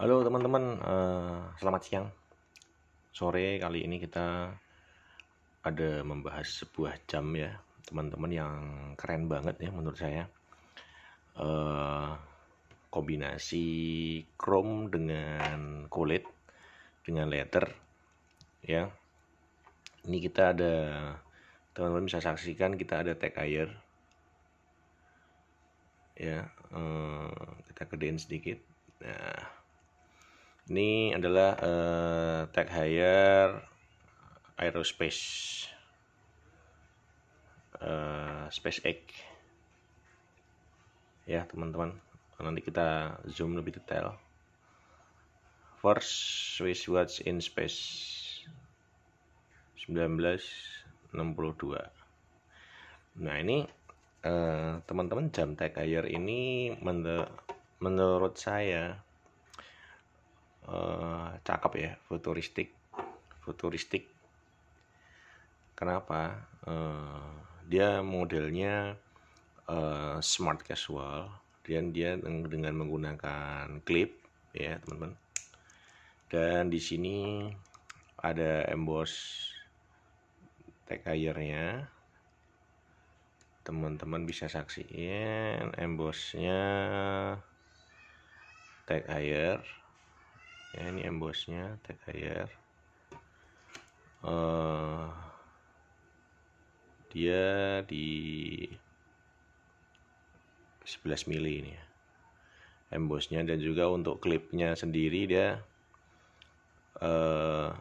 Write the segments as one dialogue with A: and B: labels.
A: Halo teman-teman, eh, selamat siang. Sore kali ini kita ada membahas sebuah jam ya, teman-teman yang keren banget ya menurut saya. Eh, kombinasi chrome dengan kulit dengan letter ya. Ini kita ada teman-teman bisa saksikan kita ada tag air ya. Eh, kita gedein sedikit. Nah, ini adalah uh, eh, tag hire aerospace eh, space SpaceX. Ya, teman-teman. Nanti kita zoom lebih detail. First Swiss Watch in Space 1962. Nah, ini eh, teman-teman uh, jam tag hire ini menurut saya uh, cakep ya futuristik futuristik kenapa uh, dia modelnya uh, smart casual dan dia dengan menggunakan clip ya teman-teman dan di sini ada emboss tag airnya teman-teman bisa saksikan embossnya tag air ya ini embossnya TKR uh, eh, dia di 11 mili ini ya embossnya dan juga untuk klipnya sendiri dia uh,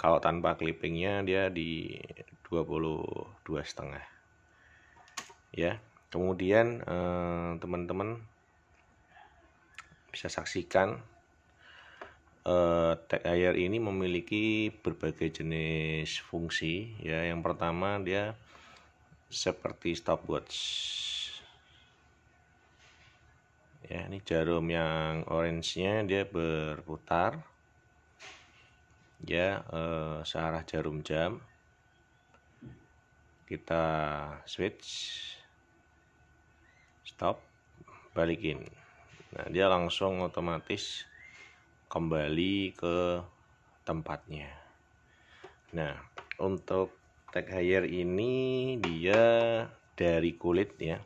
A: kalau tanpa clippingnya dia di 22 setengah ya kemudian eh, teman-teman eh, bisa saksikan eh, tag air ini memiliki berbagai jenis fungsi ya yang pertama dia seperti stopwatch ya ini jarum yang orange-nya dia berputar ya eh, searah jarum jam kita switch stop balikin nah dia langsung otomatis kembali ke tempatnya. Nah, untuk tag hire ini dia dari kulit ya.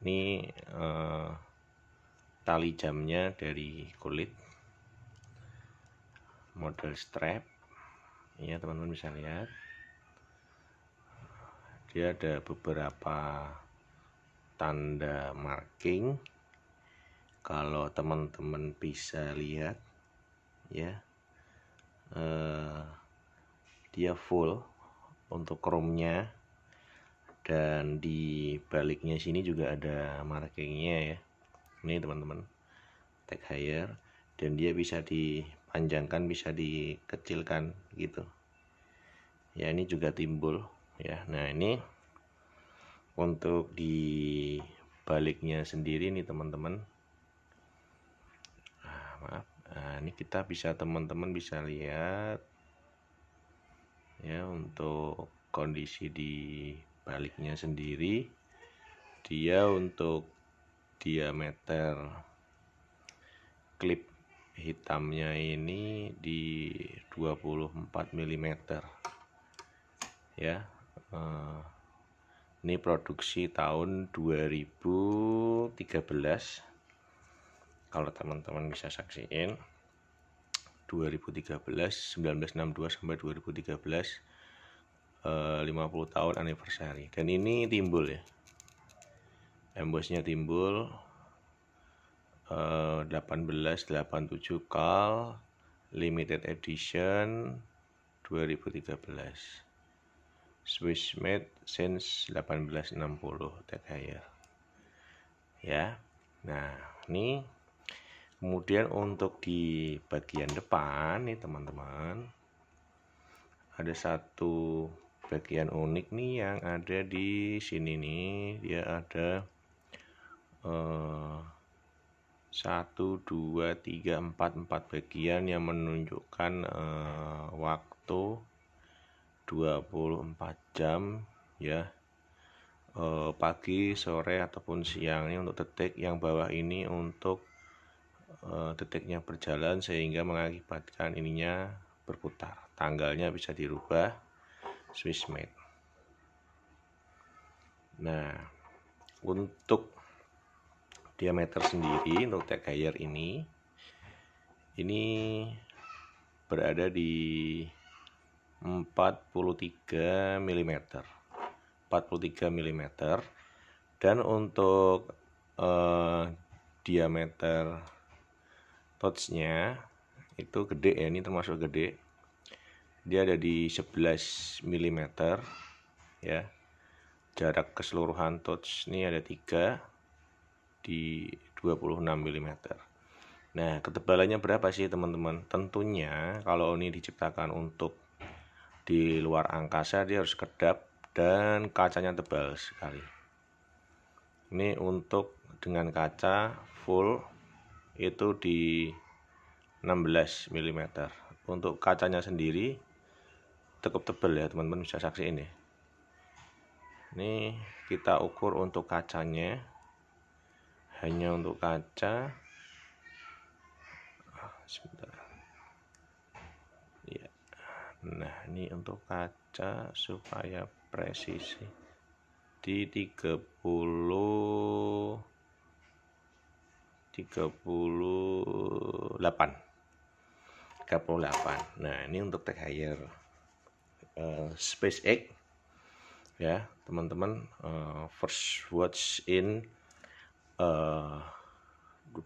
A: Ini eh, tali jamnya dari kulit. Model strap. Ya, teman-teman bisa lihat. Dia ada beberapa tanda marking kalau teman-teman bisa lihat ya eh, dia full untuk chrome-nya dan di baliknya sini juga ada markingnya ya ini teman-teman tag higher dan dia bisa dipanjangkan bisa dikecilkan gitu ya ini juga timbul ya nah ini untuk di baliknya sendiri nih teman-teman maaf nah, ini kita bisa teman-teman bisa lihat ya untuk kondisi di baliknya sendiri dia untuk diameter klip hitamnya ini di 24 mm ya eh, ini produksi tahun 2013 kalau teman-teman bisa saksiin 2013 1962 sampai 2013 50 eh, tahun anniversary dan ini timbul ya embossnya timbul 1887 eh, kal limited edition 2013 Swiss made since 1860 TKR ya nah ini kemudian untuk di bagian depan nih teman-teman ada satu bagian unik nih yang ada di sini nih dia ada eh, satu dua tiga empat empat bagian yang menunjukkan eh, waktu 24 jam ya eh, pagi sore ataupun siang ini untuk detik yang bawah ini untuk Eh, detiknya berjalan sehingga mengakibatkan ininya berputar. Tanggalnya bisa dirubah Swiss made. Nah, untuk diameter sendiri untuk tag hire ini ini berada di 43 mm. 43 mm dan untuk eh, diameter touchnya itu gede ya ini termasuk gede dia ada di 11 mm ya jarak keseluruhan touch ini ada tiga di 26 mm nah ketebalannya berapa sih teman-teman tentunya kalau ini diciptakan untuk di luar angkasa dia harus kedap dan kacanya tebal sekali ini untuk dengan kaca full itu di 16 mm untuk kacanya sendiri cukup tebal ya teman-teman bisa saksi ini ini kita ukur untuk kacanya hanya untuk kaca sebentar ya nah ini untuk kaca supaya presisi di 30 38 38 nah ini untuk tech higher uh, eh, SpaceX ya teman-teman uh, first watch in uh,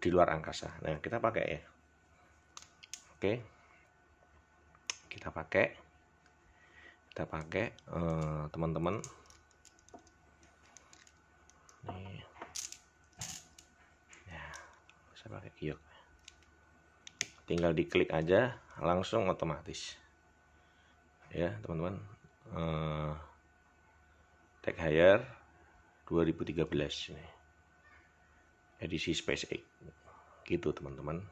A: di luar angkasa nah kita pakai ya oke okay. kita pakai kita pakai teman-teman uh, teman -teman. saya pakai giok tinggal diklik aja langsung otomatis ya teman-teman eh, tag hire 2013 ini edisi SpaceX gitu teman-teman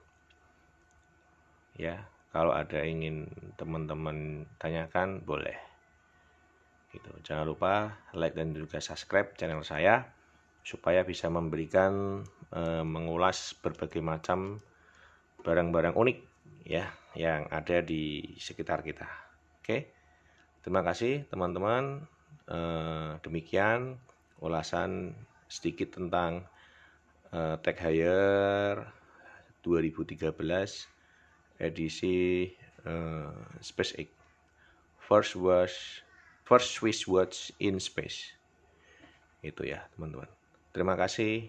A: ya kalau ada ingin teman-teman tanyakan boleh gitu jangan lupa like dan juga subscribe channel saya supaya bisa memberikan Eh, mengulas berbagai macam barang-barang unik ya yang ada di sekitar kita. Oke. Terima kasih teman-teman. Eh, demikian ulasan sedikit tentang eh, Tech Hire 2013 edisi eh, space SpaceX. First was first Swiss watch in space. Itu ya, teman-teman. Terima kasih.